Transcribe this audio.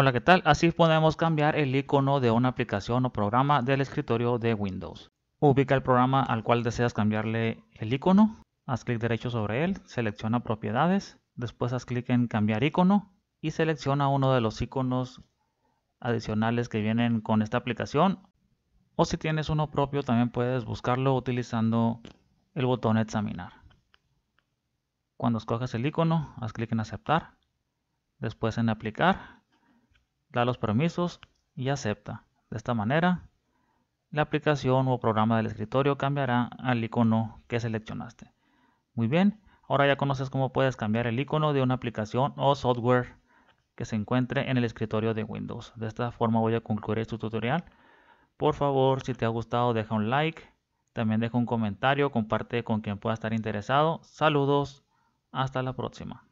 Hola, ¿qué tal? Así podemos cambiar el icono de una aplicación o programa del escritorio de Windows. Ubica el programa al cual deseas cambiarle el icono, haz clic derecho sobre él, selecciona propiedades, después haz clic en cambiar icono y selecciona uno de los iconos adicionales que vienen con esta aplicación o si tienes uno propio también puedes buscarlo utilizando el botón examinar. Cuando escoges el icono, haz clic en aceptar, después en aplicar da los permisos y acepta. De esta manera, la aplicación o programa del escritorio cambiará al icono que seleccionaste. Muy bien, ahora ya conoces cómo puedes cambiar el icono de una aplicación o software que se encuentre en el escritorio de Windows. De esta forma voy a concluir este tutorial. Por favor, si te ha gustado, deja un like. También deja un comentario, comparte con quien pueda estar interesado. Saludos, hasta la próxima.